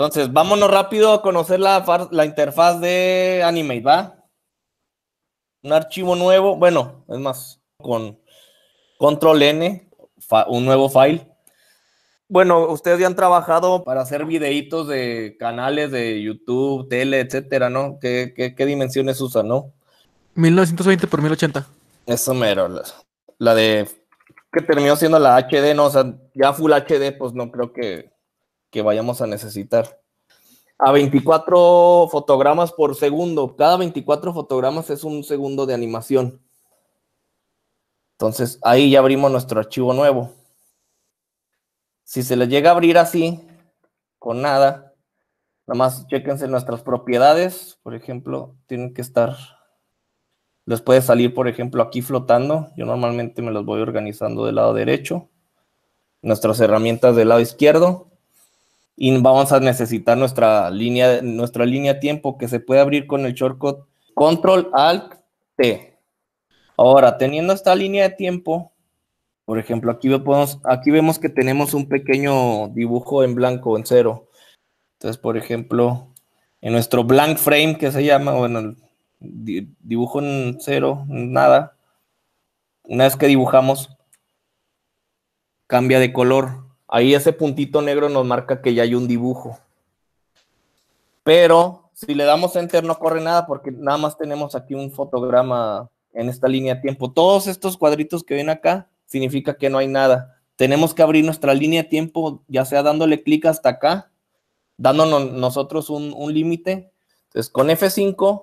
Entonces, vámonos rápido a conocer la, interfaz de Animate, ¿va? Un archivo nuevo, bueno, es más, con control N, un nuevo file. Bueno, ustedes ya han trabajado para hacer videitos de canales de YouTube, tele, etcétera, ¿no? ¿Qué, dimensiones usan, no? 1920 por 1080. Eso mero. La, la, de que terminó siendo la HD, no, o sea, ya Full HD, pues no creo que que vayamos a necesitar. A 24 fotogramas por segundo. Cada 24 fotogramas es un segundo de animación. Entonces ahí ya abrimos nuestro archivo nuevo. Si se les llega a abrir así, con nada, nada más chequense nuestras propiedades. Por ejemplo, tienen que estar les puede salir, por ejemplo, aquí flotando. Yo normalmente me los voy organizando del lado derecho. Nuestras herramientas del lado izquierdo y vamos a necesitar nuestra línea, nuestra línea tiempo que se puede abrir con el shortcut Control Alt T. Ahora, teniendo esta línea de tiempo, por ejemplo, aquí, aquí vemos que tenemos un pequeño dibujo en blanco, en cero. Entonces, por ejemplo, en nuestro blank frame que se llama, bueno, dibujo en cero, nada. Una vez que dibujamos, cambia de color. Ahí ese puntito negro nos marca que ya hay un dibujo. Pero si le damos enter no corre nada porque nada más tenemos aquí un fotograma en esta línea de tiempo. Todos estos cuadritos que ven acá significa que no hay nada. Tenemos que abrir nuestra línea de tiempo, ya sea dándole clic hasta acá, dándonos nosotros un, un límite. Entonces con F5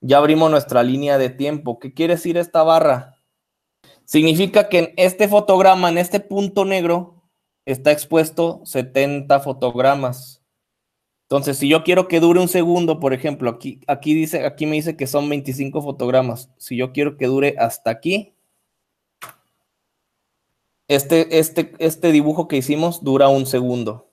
ya abrimos nuestra línea de tiempo. ¿Qué quiere decir esta barra? Significa que en este fotograma, en este punto negro, está expuesto 70 fotogramas. Entonces, si yo quiero que dure un segundo, por ejemplo, aquí, aquí, dice, aquí me dice que son 25 fotogramas. Si yo quiero que dure hasta aquí, este, este, este dibujo que hicimos dura un segundo.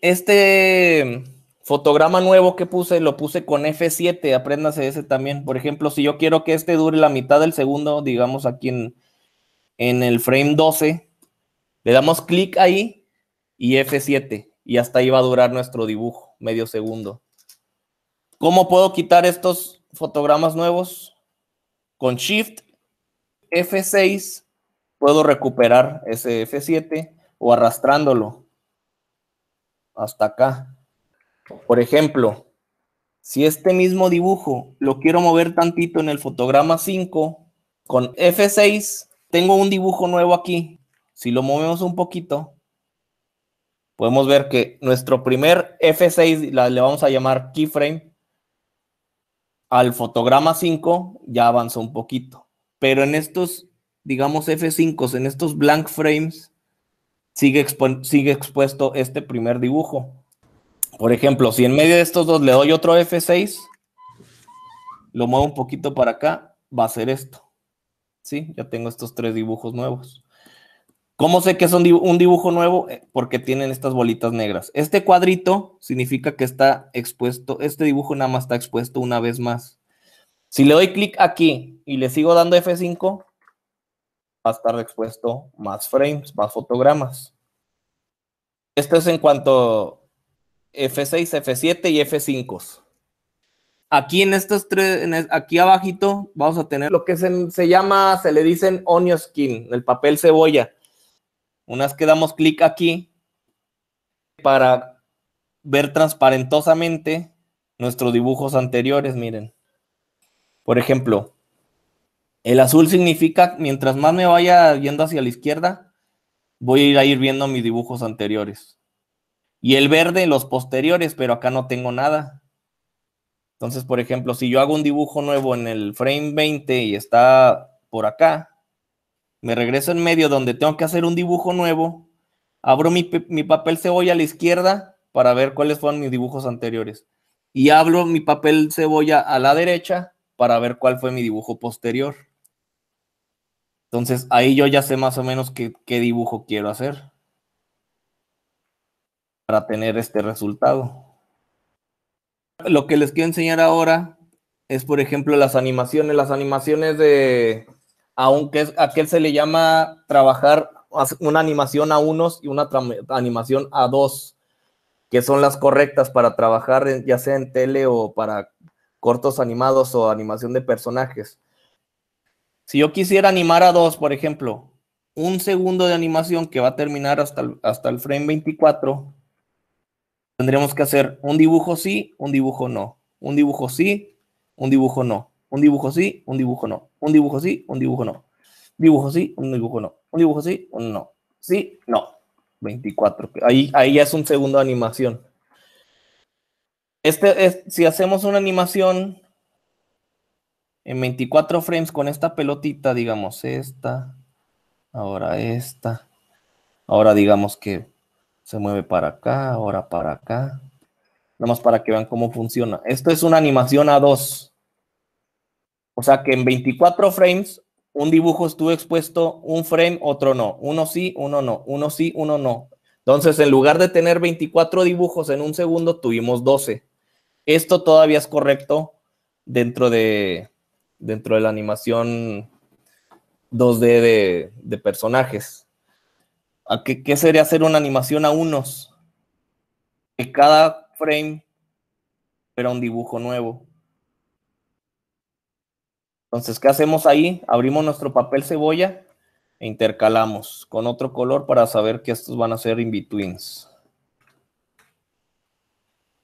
Este fotograma nuevo que puse, lo puse con F7, apréndase ese también. Por ejemplo, si yo quiero que este dure la mitad del segundo, digamos aquí en, en el frame 12, le damos clic ahí y F7 y hasta ahí va a durar nuestro dibujo, medio segundo. ¿Cómo puedo quitar estos fotogramas nuevos? Con Shift F6 puedo recuperar ese F7 o arrastrándolo hasta acá. Por ejemplo, si este mismo dibujo lo quiero mover tantito en el fotograma 5, con F6 tengo un dibujo nuevo aquí si lo movemos un poquito, podemos ver que nuestro primer F6, le vamos a llamar keyframe, al fotograma 5 ya avanzó un poquito. Pero en estos, digamos, F5, en estos blank frames, sigue, sigue expuesto este primer dibujo. Por ejemplo, si en medio de estos dos le doy otro F6, lo muevo un poquito para acá, va a ser esto. Sí, ya tengo estos tres dibujos nuevos. ¿Cómo sé que es un, dibujo, nuevo? Eh, porque tienen estas bolitas negras. Este cuadrito significa que está expuesto, este dibujo nada más está expuesto una vez más. Si le doy clic aquí y le sigo dando F5, va a estar expuesto más frames, más fotogramas. Esto es en cuanto F6, F7 y F5. Aquí en estos tres, aquí abajito, vamos a tener lo que se, llama, se le dicen onion skin, el papel cebolla. Una vez que damos clic aquí, para ver transparentosamente nuestros dibujos anteriores, miren. Por ejemplo, el azul significa, mientras más me vaya yendo hacia la izquierda, voy a ir viendo mis dibujos anteriores. Y el verde, los posteriores, pero acá no tengo nada. Entonces, por ejemplo, si yo hago un dibujo nuevo en el frame 20 y está por acá, me regreso en medio donde tengo que hacer un dibujo nuevo, abro mi, papel cebolla a la izquierda para ver cuáles fueron mis dibujos anteriores y abro mi papel cebolla a la derecha para ver cuál fue mi dibujo posterior. Entonces ahí yo ya sé más o menos qué, qué dibujo quiero hacer para tener este resultado. Lo que les quiero enseñar ahora es, por ejemplo, las animaciones. Las animaciones de, aunque es aquel se le llama trabajar una animación a unos y una animación a dos, que son las correctas para trabajar ya sea en tele o para cortos animados o animación de personajes. Si yo quisiera animar a dos, por ejemplo, un segundo de animación que va a terminar hasta hasta el frame 24, tendríamos que hacer un dibujo sí, un dibujo no, un dibujo sí, un dibujo no. Un dibujo sí, un dibujo no. Un dibujo sí, un dibujo no. Dibujo sí, un dibujo no. Un dibujo sí, un no. Sí, no. 24. Ahí, ahí ya es un segundo animación. Este si hacemos una animación en 24 frames con esta pelotita, digamos esta, ahora esta, ahora digamos que se mueve para acá, ahora para acá, nada más para que vean cómo funciona. Esto es una animación a dos. O sea que en 24 frames, un dibujo estuvo expuesto un frame, otro no. Uno sí, uno no. Uno sí, uno no. Entonces, en lugar de tener 24 dibujos en un segundo, tuvimos 12. Esto todavía es correcto dentro de, dentro de la animación 2D de, de personajes. ¿A qué, qué, sería hacer una animación a unos? Que cada frame era un dibujo nuevo. Entonces, ¿qué hacemos ahí? Abrimos nuestro papel cebolla e intercalamos con otro color para saber que estos van a ser in-betweens.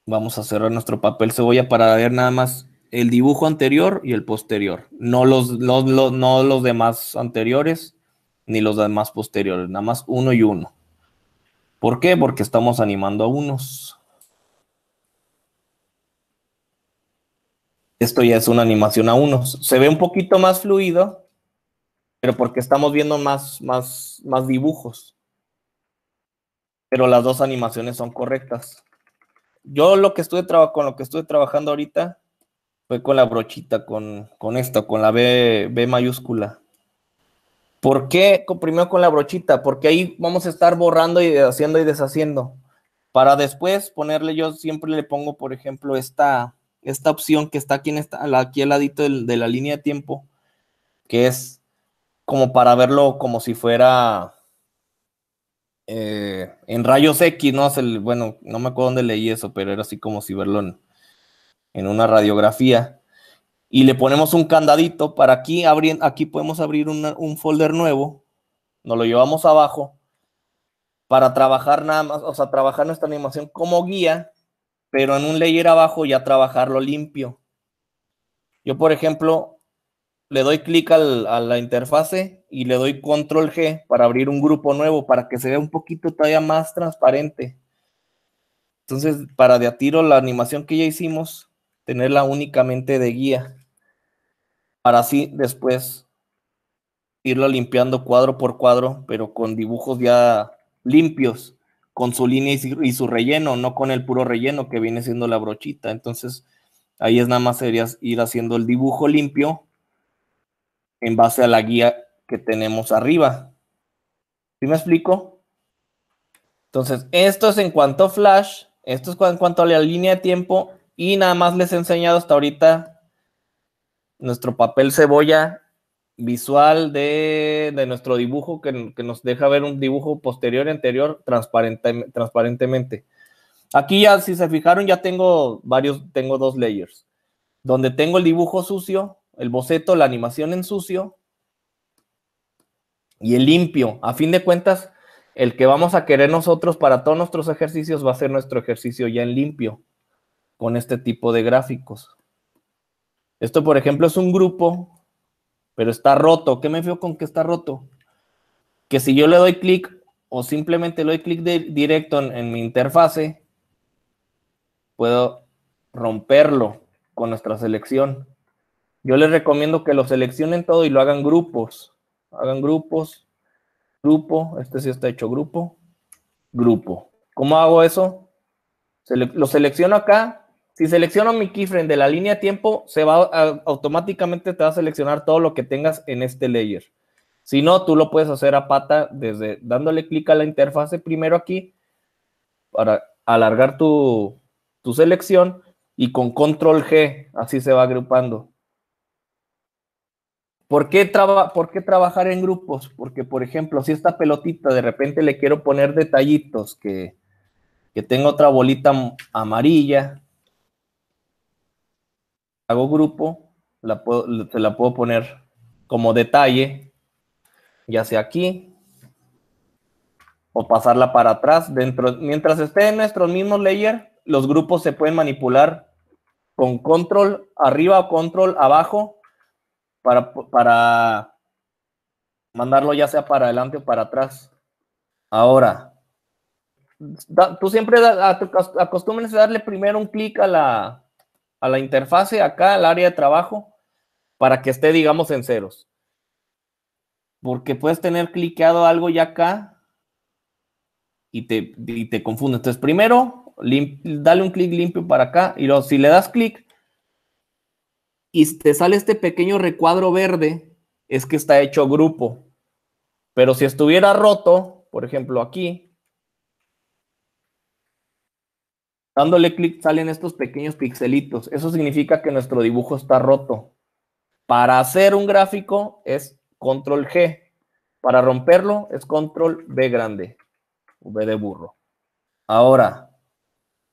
Vamos a cerrar nuestro papel cebolla para ver nada más el dibujo anterior y el posterior. No los, no los demás anteriores ni los demás posteriores, nada más uno y uno. ¿Por qué? Porque estamos animando a unos. esto ya es una animación a unos. Se ve un poquito más fluido, pero porque estamos viendo más, más, más dibujos. Pero las dos animaciones son correctas. Yo lo que estuve con lo que estuve trabajando ahorita fue con la brochita, con, con con la B, B mayúscula. ¿Por qué primero con la brochita? Porque ahí vamos a estar borrando y haciendo y deshaciendo. Para después ponerle, yo siempre le pongo, por ejemplo, esta, esta opción que está aquí, en aquí al ladito de, la línea de tiempo, que es como para verlo como si fuera eh, en rayos X, ¿no? El, bueno, no me acuerdo dónde leí eso, pero era así como si verlo en, una radiografía. Y le ponemos un candadito para aquí, abrir, aquí podemos abrir un folder nuevo, nos lo llevamos abajo para trabajar nada más, o sea, trabajar nuestra animación como guía pero en un layer abajo ya trabajarlo limpio. Yo, por ejemplo, le doy clic a la interfase y le doy control G para abrir un grupo nuevo, para que se vea un poquito todavía más transparente. Entonces, para de a tiro la animación que ya hicimos, tenerla únicamente de guía, para así después irlo limpiando cuadro por cuadro, pero con dibujos ya limpios con su línea y, su relleno, no con el puro relleno que viene siendo la brochita. Entonces, ahí es nada más sería ir haciendo el dibujo limpio en base a la guía que tenemos arriba. ¿Sí me explico? Entonces, esto es en cuanto a Flash, esto es en cuanto a la línea de tiempo y nada más les he enseñado hasta ahorita nuestro papel cebolla visual de, nuestro dibujo que, nos deja ver un dibujo posterior y anterior transparentemente. Aquí ya, si se fijaron, ya tengo varios, tengo dos layers, donde tengo el dibujo sucio, el boceto, la animación en sucio y el limpio. A fin de cuentas, el que vamos a querer nosotros para todos nuestros ejercicios va a ser nuestro ejercicio ya en limpio, con este tipo de gráficos. Esto, por ejemplo, es un grupo pero está roto. ¿Qué me fío con que está roto? Que si yo le doy clic o simplemente le doy clic directo en, mi interfase, puedo romperlo con nuestra selección. Yo les recomiendo que lo seleccionen todo y lo hagan grupos. Hagan grupos, grupo, este sí está hecho grupo, grupo. ¿Cómo hago eso? lo selecciono acá, si selecciono mi keyframe de la línea tiempo, se va automáticamente te va a seleccionar todo lo que tengas en este layer. Si no, tú lo puedes hacer a pata desde dándole clic a la interfase primero aquí para alargar tu, selección y con control G, así se va agrupando. ¿Por qué, trabajar en grupos? Porque, por ejemplo, si esta pelotita de repente le quiero poner detallitos, que, que tenga otra bolita amarilla, hago grupo, la te la puedo poner como detalle, ya sea aquí, o pasarla para atrás. Dentro, mientras esté en nuestro mismo layer, los grupos se pueden manipular con control arriba o control abajo para, mandarlo ya sea para adelante o para atrás. Ahora, tú siempre acostúmbrense a darle primero un clic a la, a la interfase, acá al área de trabajo, para que esté, digamos, en ceros. Porque puedes tener cliqueado algo ya acá y te, te confunde. Entonces, primero, dale un clic limpio para acá y luego, si le das clic y te sale este pequeño recuadro verde, es que está hecho grupo. Pero si estuviera roto, por ejemplo, aquí, Dándole clic salen estos pequeños pixelitos. Eso significa que nuestro dibujo está roto. Para hacer un gráfico es control G. Para romperlo es control B grande. V de burro. Ahora,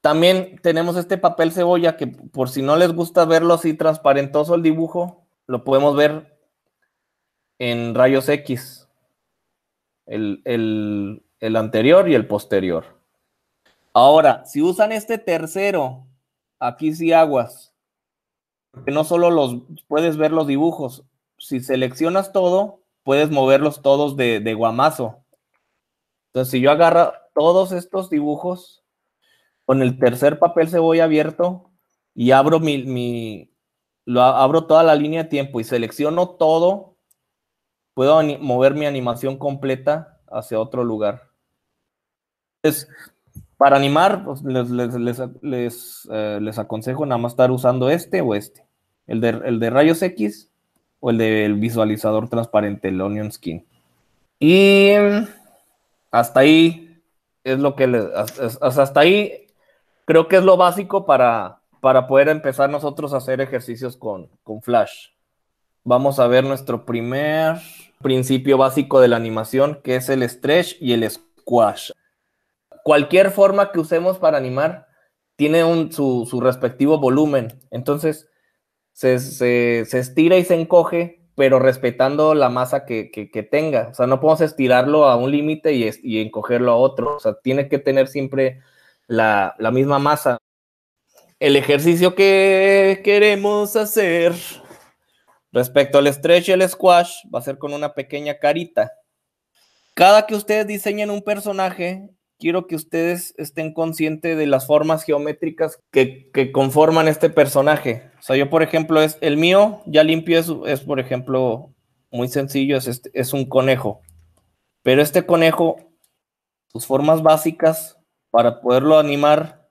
también tenemos este papel cebolla que por si no les gusta verlo así transparentoso el dibujo, lo podemos ver en rayos X. El, el anterior y el posterior. Ahora, si usan este tercero, aquí sí aguas. Porque no solo los puedes ver los dibujos. Si seleccionas todo, puedes moverlos todos de, guamazo. Entonces, si yo agarro todos estos dibujos con el tercer papel se voy abierto y abro mi, lo abro toda la línea de tiempo y selecciono todo, puedo mover mi animación completa hacia otro lugar. Entonces, para animar, pues, eh, les, aconsejo nada más estar usando este o este. El de, rayos X o el del visualizador transparente, el Onion Skin. Y hasta ahí es lo que... hasta, ahí creo que es lo básico para, para poder empezar nosotros a hacer ejercicios con, con Flash. Vamos a ver nuestro primer principio básico de la animación, que es el stretch y el squash cualquier forma que usemos para animar tiene su, respectivo volumen. Entonces, se, estira y se encoge, pero respetando la masa que, tenga. O sea, no podemos estirarlo a un límite y, encogerlo a otro. O sea, tiene que tener siempre la, la misma masa. El ejercicio que queremos hacer respecto al stretch y el squash va a ser con una pequeña carita. Cada que ustedes diseñen un personaje, quiero que ustedes estén conscientes de las formas geométricas que, conforman este personaje. O sea, yo, por ejemplo, es el mío, ya limpio, es, por ejemplo, muy sencillo, es, este, es un conejo. Pero este conejo, sus formas básicas para poderlo animar,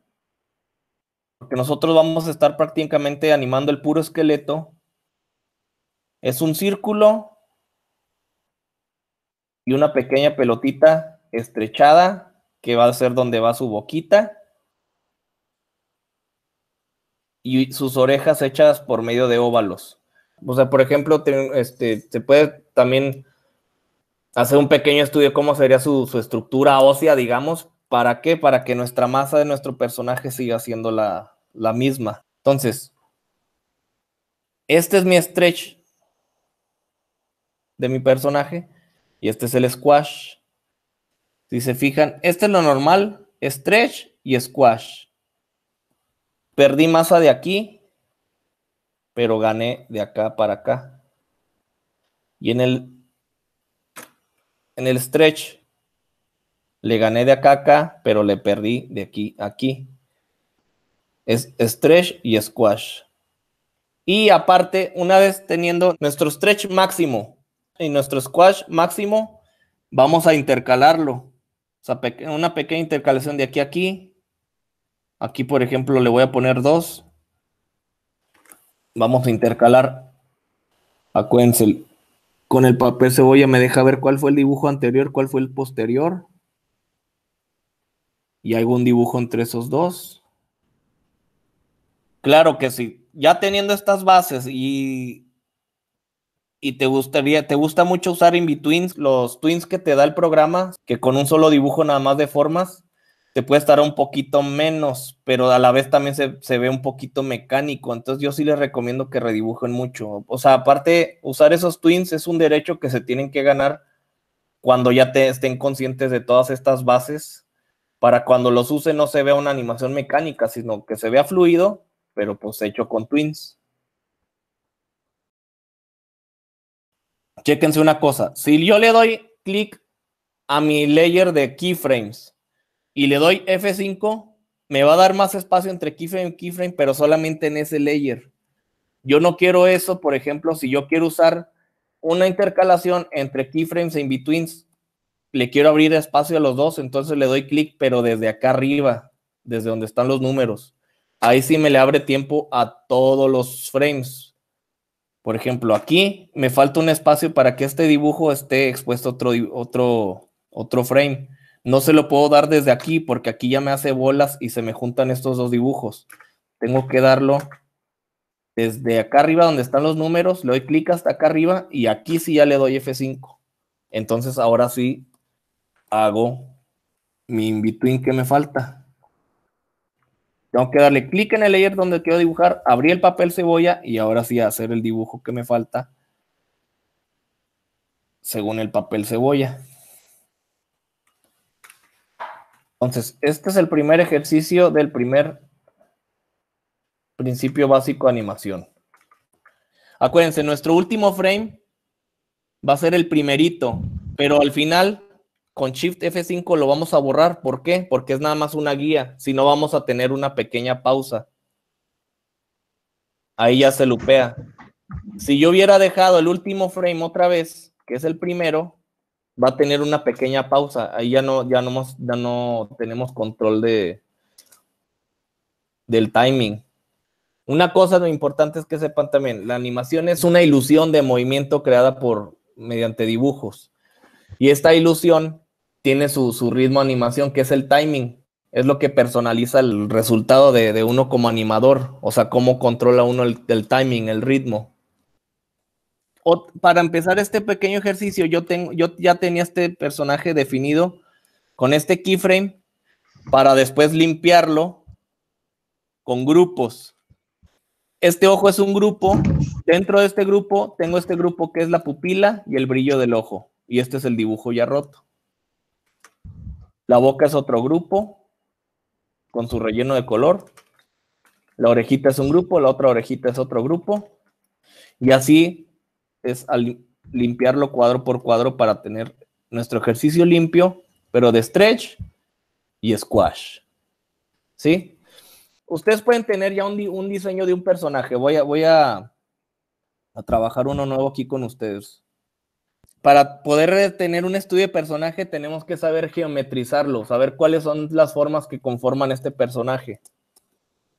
porque nosotros vamos a estar prácticamente animando el puro esqueleto, es un círculo y una pequeña pelotita estrechada que va a ser donde va su boquita y sus orejas hechas por medio de óvalos. O sea, por ejemplo, este, se puede también hacer un pequeño estudio de cómo sería su, estructura ósea, digamos. ¿Para qué? Para que nuestra masa de nuestro personaje siga siendo la, la misma. Entonces, este es mi stretch de mi personaje y este es el squash. Si se fijan, este es lo normal, stretch y squash. Perdí masa de aquí, pero gané de acá para acá. Y en el, en el stretch le gané de acá a acá, pero le perdí de aquí a aquí. Es stretch y squash. Y aparte, una vez teniendo nuestro stretch máximo y nuestro squash máximo, vamos a intercalarlo una pequeña intercalación de aquí a aquí. Aquí, por ejemplo, le voy a poner dos. Vamos a intercalar. Acuérdense, con el papel cebolla me deja ver cuál fue el dibujo anterior, cuál fue el posterior. Y hago un dibujo entre esos dos. Claro que sí. Ya teniendo estas bases y y te gustaría, te gusta mucho usar in los twins que te da el programa, que con un solo dibujo nada más de formas, te puede estar un poquito menos, pero a la vez también se, ve un poquito mecánico. Entonces yo sí les recomiendo que redibujen mucho. O sea, aparte, usar esos twins es un derecho que se tienen que ganar cuando ya te estén conscientes de todas estas bases, para cuando los usen no se vea una animación mecánica, sino que se vea fluido, pero pues hecho con twins. Chéquense una cosa. Si yo le doy clic a mi layer de keyframes y le doy F5, me va a dar más espacio entre keyframe y keyframe, pero solamente en ese layer. Yo no quiero eso, por ejemplo, si yo quiero usar una intercalación entre keyframes e in-betweens, le quiero abrir espacio a los dos, entonces le doy clic, pero desde acá arriba, desde donde están los números. Ahí sí me le abre tiempo a todos los frames. Por ejemplo, aquí me falta un espacio para que este dibujo esté expuesto otro, otro, otro frame. No se lo puedo dar desde aquí porque aquí ya me hace bolas y se me juntan estos dos dibujos. Tengo que darlo desde acá arriba donde están los números, le doy clic hasta acá arriba y aquí sí ya le doy F5. Entonces ahora sí hago mi in-between que me falta. Tengo que darle clic en el layer donde quiero dibujar, abrí el papel cebolla y ahora sí hacer el dibujo que me falta según el papel cebolla. Entonces, este es el primer ejercicio del primer principio básico de animación. Acuérdense, nuestro último frame va a ser el primerito, pero al final con Shift F5 lo vamos a borrar. ¿Por qué? Porque es nada más una guía. Si no, vamos a tener una pequeña pausa. Ahí ya se lupea. Si yo hubiera dejado el último frame otra vez, que es el primero, va a tener una pequeña pausa. Ahí ya no, ya no, ya no tenemos control de, del timing. Una cosa lo importante es que sepan también, la animación es una ilusión de movimiento creada por mediante dibujos. Y esta ilusión tiene su, ritmo de animación, que es el timing. Es lo que personaliza el resultado de, uno como animador, o sea, cómo controla uno el, timing, el ritmo. para empezar este pequeño ejercicio, yo, tengo, yo ya tenía este personaje definido con este keyframe para después limpiarlo con grupos. Este ojo es un grupo. Dentro de este grupo tengo este grupo que es la pupila y el brillo del ojo y este es el dibujo ya roto. La boca es otro grupo con su relleno de color. La orejita es un grupo, la otra orejita es otro grupo. Y así es al limpiarlo cuadro por cuadro para tener nuestro ejercicio limpio, pero de stretch y squash. ¿Sí? Ustedes pueden tener ya un, un diseño de un personaje. Voy a, voy a, a trabajar uno nuevo aquí con ustedes para poder tener un estudio de personaje tenemos que saber geometrizarlo, saber cuáles son las formas que conforman este personaje.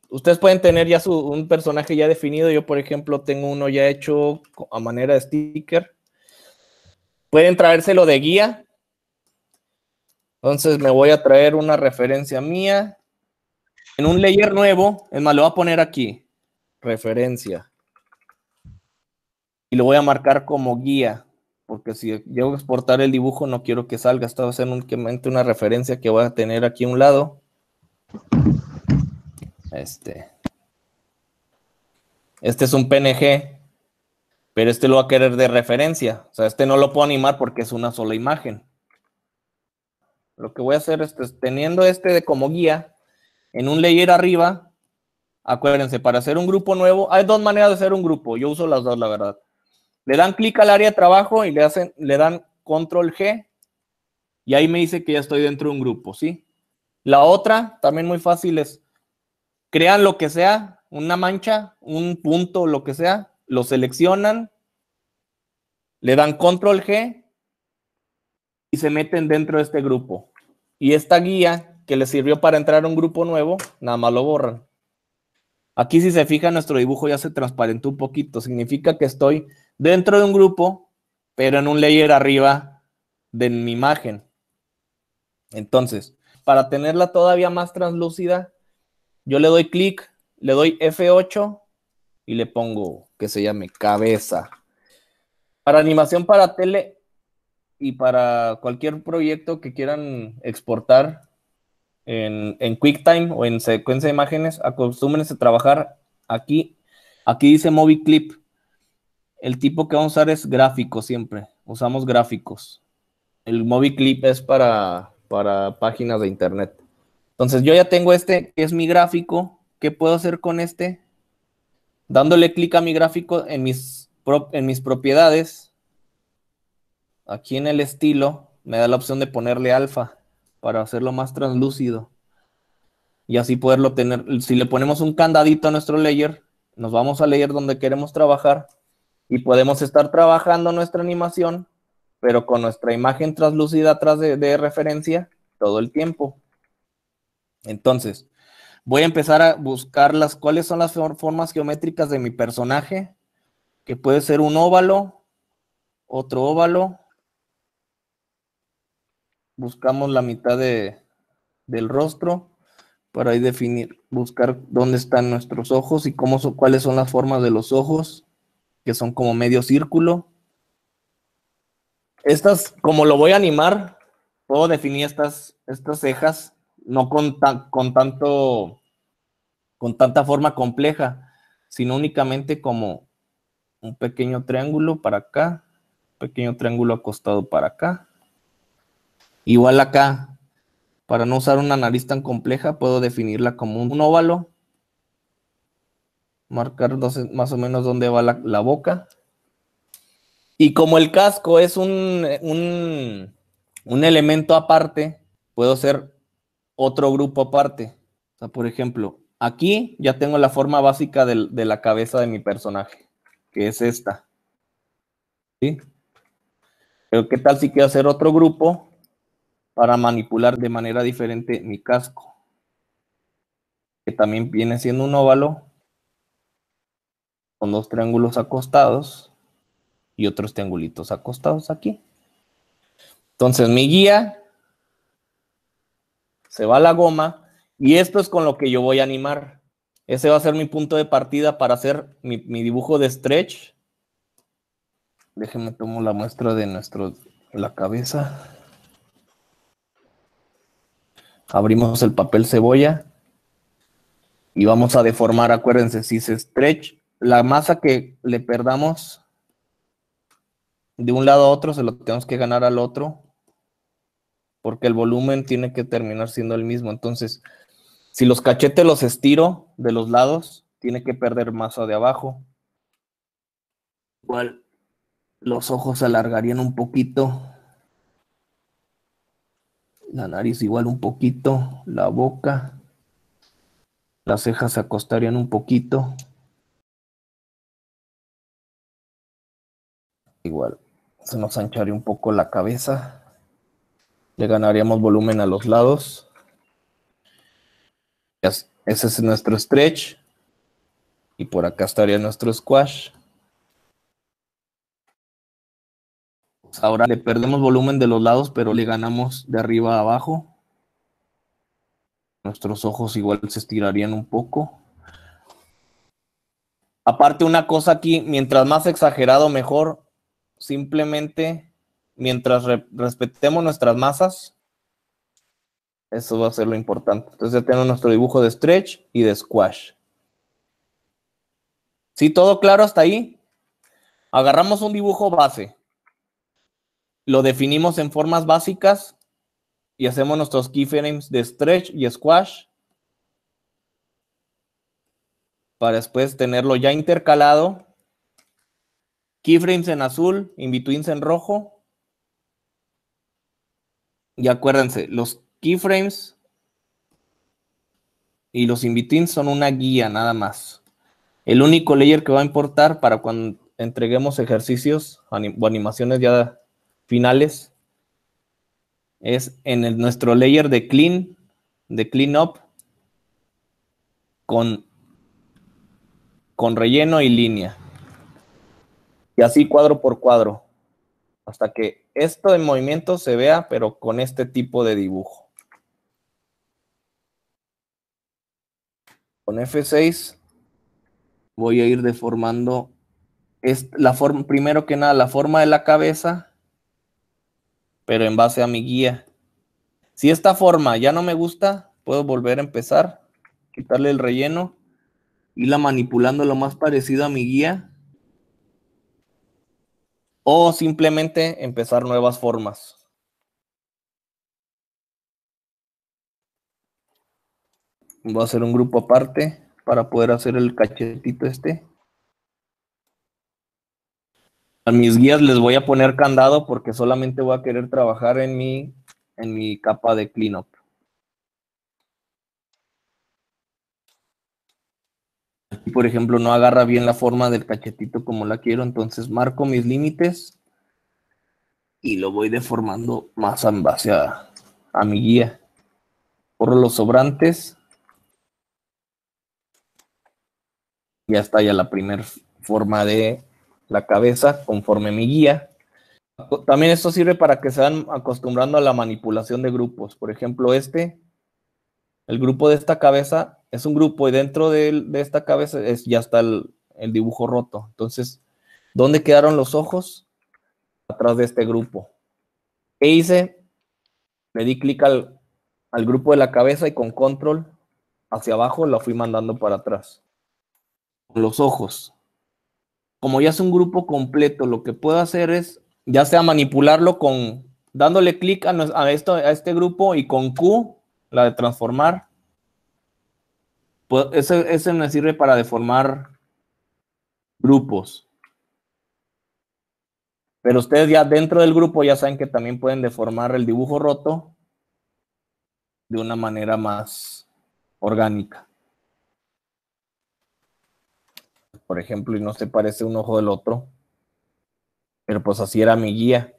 Ustedes pueden tener ya un personaje ya definido. Yo, por ejemplo, tengo uno ya hecho a manera de sticker. Pueden traérselo de guía. Entonces me voy a traer una referencia mía. En un layer nuevo, es más, lo voy a poner aquí. Referencia. Y lo voy a marcar como guía porque si llego a exportar el dibujo no quiero que salga, esto va a ser únicamente una referencia que voy a tener aquí a un lado. Este. Este es un PNG, pero este lo va a querer de referencia. O sea, este no lo puedo animar porque es una sola imagen. Lo que voy a hacer es, pues, teniendo este de como guía, en un layer arriba, acuérdense, para hacer un grupo nuevo, hay dos maneras de hacer un grupo. Yo uso las dos, la verdad. Le dan clic al área de trabajo y le, hacen, le dan control G y ahí me dice que ya estoy dentro de un grupo, ¿sí? La otra, también muy fácil, es crean lo que sea, una mancha, un punto, lo que sea, lo seleccionan, le dan control G y se meten dentro de este grupo. Y esta guía que les sirvió para entrar a un grupo nuevo, nada más lo borran. Aquí si se fija nuestro dibujo ya se transparentó un poquito, significa que estoy dentro de un grupo, pero en un layer arriba de mi imagen. Entonces, para tenerla todavía más translúcida, yo le doy clic, le doy F8 y le pongo que se llame cabeza. Para animación para tele y para cualquier proyecto que quieran exportar en, QuickTime o en secuencia de imágenes, acostúmense a trabajar aquí. Aquí dice Movie Clip. El tipo que vamos a usar es gráfico siempre. Usamos gráficos. El móvil Clip es para, para páginas de internet. Entonces yo ya tengo este, que es mi gráfico. ¿Qué puedo hacer con este? Dándole clic a mi gráfico en mis, en mis propiedades. Aquí en el estilo me da la opción de ponerle alfa para hacerlo más translúcido. Y así poderlo tener. Si le ponemos un candadito a nuestro layer, nos vamos a leer donde queremos trabajar y podemos estar trabajando nuestra animación, pero con nuestra imagen translúcida atrás de, referencia todo el tiempo. Entonces, voy a empezar a buscar las, cuáles son las formas geométricas de mi personaje, que puede ser un óvalo, otro óvalo. Buscamos la mitad del rostro para ahí definir, buscar dónde están nuestros ojos y cómo cuáles son las formas de los ojos que son como medio círculo. Estas, como lo voy a animar, puedo definir estas, estas cejas no con, con tanto, con tanta forma compleja, sino únicamente como un pequeño triángulo para acá, pequeño triángulo acostado para acá. Igual acá, para no usar una nariz tan compleja, puedo definirla como un óvalo marcar más o menos dónde va la, boca. Y como el casco es un, un, elemento aparte, puedo hacer otro grupo aparte. por ejemplo, aquí ya tengo la forma básica de, la cabeza de mi personaje, que es esta. Pero qué tal si quiero hacer otro grupo para manipular de manera diferente mi casco, que también viene siendo un óvalo con dos triángulos acostados y otros triangulitos acostados aquí. Entonces mi guía se va a la goma y esto es con lo que yo voy a animar. Ese va a ser mi punto de partida para hacer mi, dibujo de stretch. Déjenme tomar la muestra de nuestro, la cabeza. Abrimos el papel cebolla y vamos a deformar, acuérdense, si se stretch, la masa que le perdamos de un lado a otro se lo tenemos que ganar al otro porque el volumen tiene que terminar siendo el mismo. Entonces, si los cachetes los estiro de los lados, tiene que perder masa de abajo. Igual los ojos se alargarían un poquito. La nariz igual un poquito, la boca. Las cejas se acostarían un poquito. Igual, se nos ancharía un poco la cabeza. Le ganaríamos volumen a los lados. Ese es nuestro stretch. Y por acá estaría nuestro squash. Pues ahora le perdemos volumen de los lados, pero le ganamos de arriba a abajo. Nuestros ojos igual se estirarían un poco. Aparte una cosa aquí, mientras más exagerado mejor, simplemente mientras respetemos nuestras masas, eso va a ser lo importante. Entonces ya tenemos nuestro dibujo de stretch y de squash. ¿Sí? ¿Todo claro hasta ahí? Agarramos un dibujo base, lo definimos en formas básicas y hacemos nuestros keyframes de stretch y squash para después tenerlo ya intercalado Keyframes en azul, in en rojo. Y acuérdense, los keyframes y los in son una guía nada más. El único layer que va a importar para cuando entreguemos ejercicios o animaciones ya finales es en nuestro layer de clean, de clean up con, con relleno y línea así cuadro por cuadro, hasta que esto en movimiento se vea, pero con este tipo de dibujo. Con F6 voy a ir deformando es la forma, primero que nada, la forma de la cabeza, pero en base a mi guía. Si esta forma ya no me gusta, puedo volver a empezar, quitarle el relleno, irla manipulando lo más parecido a mi guía o simplemente empezar nuevas formas. Voy a hacer un grupo aparte para poder hacer el cachetito este. A mis guías les voy a poner candado porque solamente voy a querer trabajar en mi, en mi capa de cleanup. Y por ejemplo, no agarra bien la forma del cachetito como la quiero, entonces marco mis límites y lo voy deformando más en base a, mi guía. Corro los sobrantes ya está ya la primera forma de la cabeza conforme mi guía. También esto sirve para que se van acostumbrando a la manipulación de grupos. Por ejemplo, este el grupo de esta cabeza es un grupo y dentro de, esta cabeza es, ya está el, dibujo roto. Entonces, ¿dónde quedaron los ojos? Atrás de este grupo. ¿Qué hice? Le di clic al, grupo de la cabeza y con control hacia abajo la fui mandando para atrás. Con los ojos. Como ya es un grupo completo, lo que puedo hacer es ya sea manipularlo con dándole clic a, a este grupo y con Q la de transformar. Pues ese, ese me sirve para deformar grupos. Pero ustedes ya dentro del grupo ya saben que también pueden deformar el dibujo roto de una manera más orgánica. Por ejemplo, y no se parece un ojo del otro. Pero pues así era mi guía.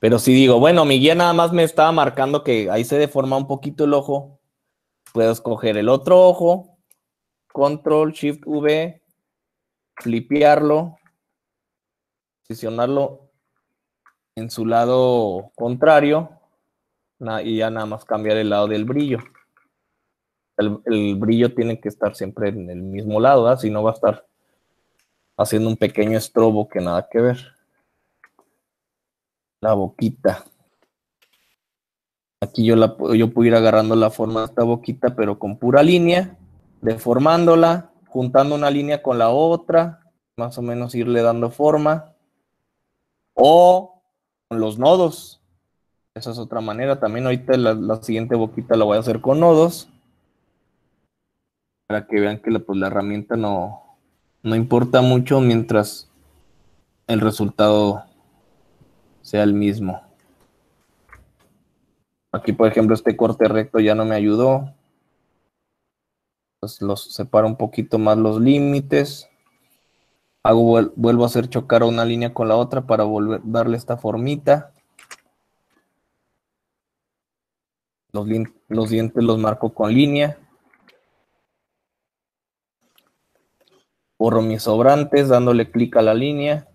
Pero si digo, bueno, mi guía nada más me estaba marcando que ahí se deforma un poquito el ojo, puedo escoger el otro ojo, control, shift, V, flipearlo, posicionarlo en su lado contrario y ya nada más cambiar el lado del brillo. El, brillo tiene que estar siempre en el mismo lado, así si no va a estar haciendo un pequeño estrobo que nada que ver la boquita. Aquí yo, la, puedo ir agarrando la forma de esta boquita, pero con pura línea, deformándola, juntando una línea con la otra, más o menos irle dando forma. O con los nodos. Esa es otra manera. También ahorita la, siguiente boquita la voy a hacer con nodos. Para que vean que la, pues, herramienta no, no importa mucho mientras el resultado sea el mismo. Aquí, por ejemplo, este corte recto ya no me ayudó. Pues los separo un poquito más los límites. Hago, vuelvo a hacer chocar una línea con la otra para volver, darle esta formita. Los, los dientes los marco con línea. Borro mis sobrantes dándole clic a la línea.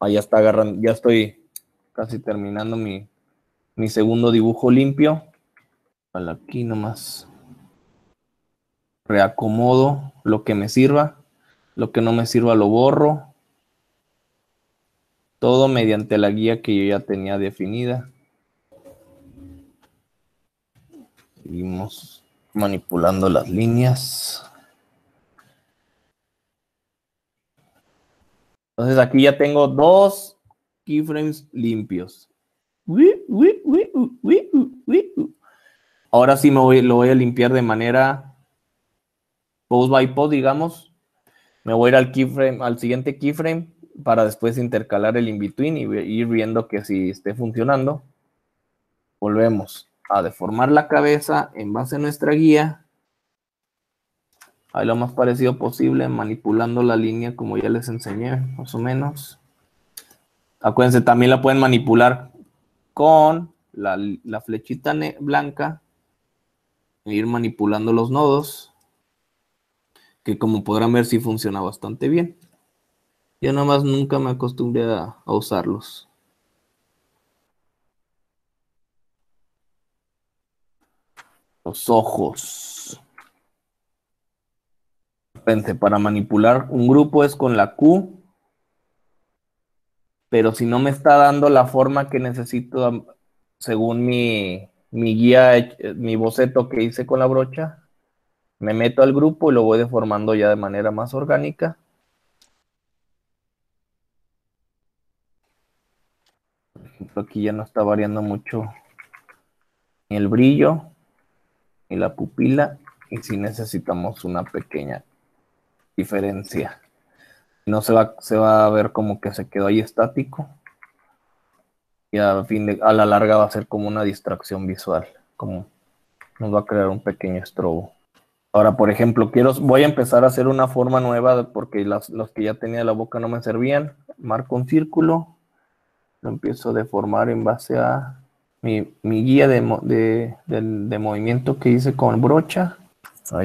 Ahí está agarrando, ya estoy casi terminando mi, mi segundo dibujo limpio. Aquí nomás reacomodo lo que me sirva, lo que no me sirva lo borro. Todo mediante la guía que yo ya tenía definida. Seguimos manipulando las líneas. Entonces aquí ya tengo dos keyframes limpios. Ahora sí me lo voy a limpiar de manera post by post, digamos. Me voy a ir al al siguiente keyframe para después intercalar el in-between y ir viendo que si esté funcionando. Volvemos a deformar la cabeza en base a nuestra guía lo más parecido posible, manipulando la línea como ya les enseñé, más o menos. Acuérdense, también la pueden manipular con la, flechita blanca e ir manipulando los nodos, que como podrán ver sí funciona bastante bien. Yo nada más nunca me acostumbré a usarlos. Los ojos para manipular un grupo es con la Q, pero si no me está dando la forma que necesito según mi, guía, eh, mi boceto que hice con la brocha, me meto al grupo y lo voy deformando ya de manera más orgánica. Aquí ya no está variando mucho el brillo y la pupila y si necesitamos una pequeña diferencia. No se va, se va a ver como que se quedó ahí estático. Y a, fin a la larga va a ser como una distracción visual. Como nos va a crear un pequeño estrobo. Ahora, por ejemplo, quiero, voy a empezar a hacer una forma nueva porque las, los que ya tenía la boca no me servían. Marco un círculo. Lo empiezo a deformar en base a mi, guía de movimiento que hice con brocha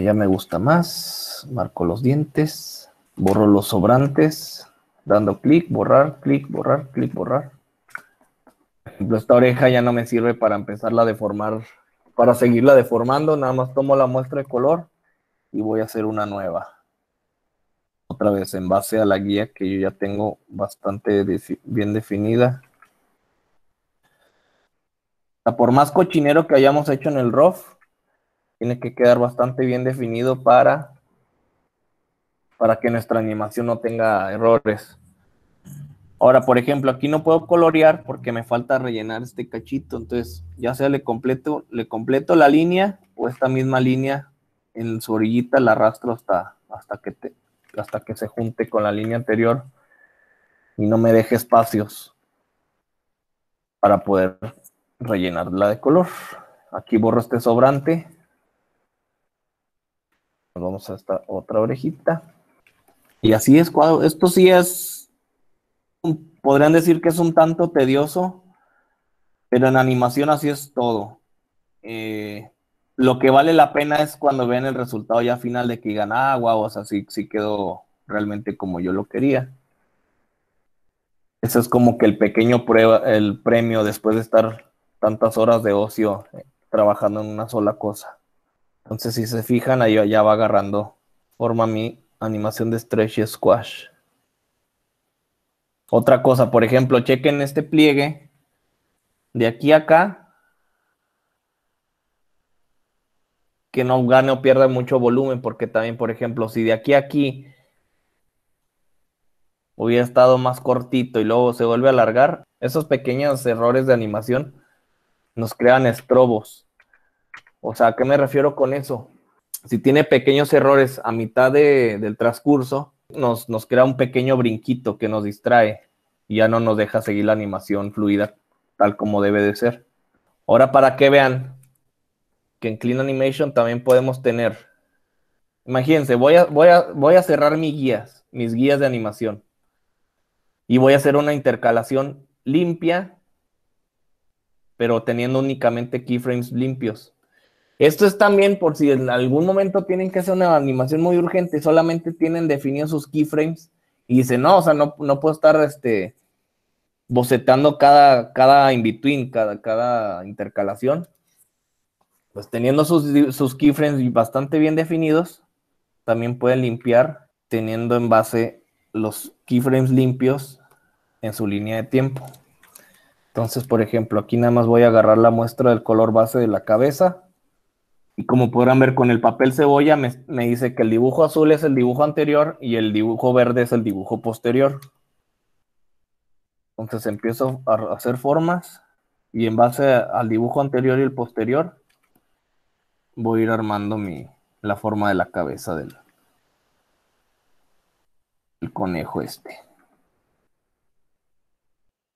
ya me gusta más. Marco los dientes. Borro los sobrantes. Dando clic, borrar, clic, borrar, clic, borrar. esta oreja ya no me sirve para empezarla a deformar, para seguirla deformando. Nada más tomo la muestra de color y voy a hacer una nueva. Otra vez, en base a la guía que yo ya tengo bastante bien definida. Por más cochinero que hayamos hecho en el ROF, tiene que quedar bastante bien definido para, para que nuestra animación no tenga errores. Ahora, por ejemplo, aquí no puedo colorear porque me falta rellenar este cachito. Entonces, ya sea le completo, le completo la línea o esta misma línea en su orillita la arrastro hasta, hasta, que hasta que se junte con la línea anterior y no me deje espacios para poder rellenarla de color. Aquí borro este sobrante vamos a esta otra orejita. Y así es, cuando. Esto sí es, podrían decir que es un tanto tedioso, pero en animación así es todo. Eh, lo que vale la pena es cuando ven el resultado ya final de que digan, ah, o sea, sí, sí quedó realmente como yo lo quería. Ese es como que el pequeño prueba, el premio después de estar tantas horas de ocio eh, trabajando en una sola cosa. Entonces, si se fijan, ahí ya va agarrando forma mi animación de stretch y squash. Otra cosa, por ejemplo, chequen este pliegue. De aquí a acá. Que no gane o pierda mucho volumen, porque también, por ejemplo, si de aquí a aquí hubiera estado más cortito y luego se vuelve a alargar, esos pequeños errores de animación nos crean estrobos. O sea, qué me refiero con eso? Si tiene pequeños errores a mitad del transcurso, nos, nos crea un pequeño brinquito que nos distrae y ya no nos deja seguir la animación fluida tal como debe de ser. Ahora para que vean que en Clean Animation también podemos tener, imagínense, voy a, voy a, voy a cerrar mis guías, mis guías de animación y voy a hacer una intercalación limpia, pero teniendo únicamente keyframes limpios. Esto es también por si en algún momento tienen que hacer una animación muy urgente, solamente tienen definidos sus keyframes y dicen, no, o sea, no, puedo estar este, bocetando cada, cada in-between, cada, cada intercalación. Pues teniendo sus, sus keyframes bastante bien definidos, también pueden limpiar teniendo en base los keyframes limpios en su línea de tiempo. Entonces, por ejemplo, aquí nada más voy a agarrar la muestra del color base de la cabeza y como podrán ver con el papel cebolla, me, dice que el dibujo azul es el dibujo anterior y el dibujo verde es el dibujo posterior. Entonces empiezo a hacer formas y en base al dibujo anterior y el posterior voy a ir armando mi, la forma de la cabeza del el conejo este.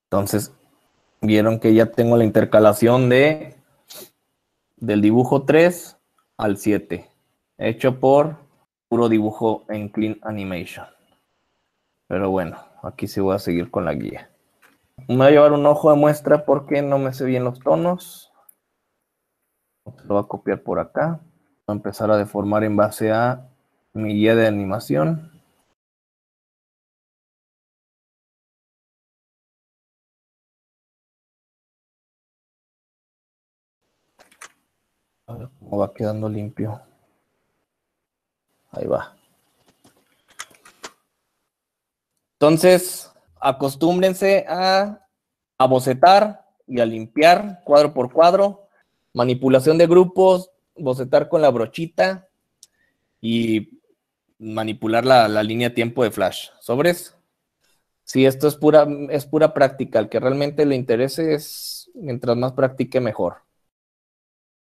Entonces, vieron que ya tengo la intercalación de del dibujo 3 al 7, hecho por puro dibujo en Clean Animation. Pero bueno, aquí sí voy a seguir con la guía. Me voy a llevar un ojo de muestra porque no me sé bien los tonos. Lo voy a copiar por acá. Voy a empezar a deformar en base a mi guía de animación. cómo va quedando limpio. Ahí va. Entonces, acostúmbrense a, bocetar y a limpiar cuadro por cuadro, manipulación de grupos, bocetar con la brochita y manipular la, la línea tiempo de flash. ¿Sobres? Sí, esto es pura, es pura práctica. El que realmente le interese es, mientras más practique, mejor.